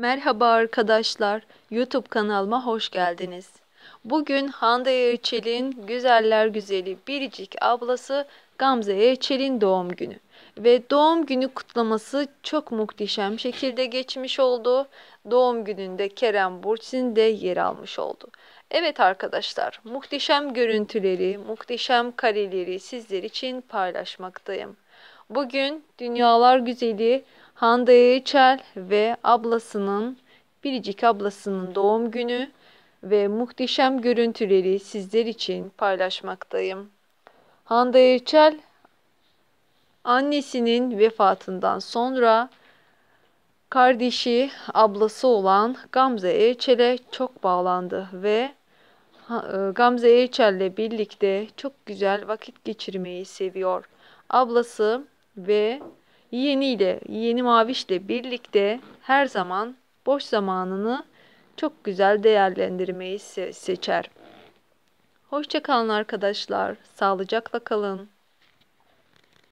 Merhaba arkadaşlar, YouTube kanalıma hoş geldiniz. Bugün Hande Erçel'in güzeller güzeli biricik ablası Gamze Erçel'in doğum günü. Ve doğum günü kutlaması çok muhteşem şekilde geçmiş oldu. Doğum gününde Kerem Bursin de yer almış oldu. Evet arkadaşlar, muhteşem görüntüleri, muhteşem kareleri sizler için paylaşmaktayım. Bugün dünyalar güzeli Hande Yeçel ve ablasının biricik ablasının doğum günü ve muhteşem görüntüleri sizler için paylaşmaktayım. Hande Yeçel annesinin vefatından sonra kardeşi, ablası olan Gamze Yeçel'e çok bağlandı ve e, Gamze Yeçel'le birlikte çok güzel vakit geçirmeyi seviyor. Ablası ve yeğeniyle, yeğeni Maviş'le birlikte her zaman boş zamanını çok güzel değerlendirmeyi se seçer. Hoşçakalın arkadaşlar, sağlıcakla kalın.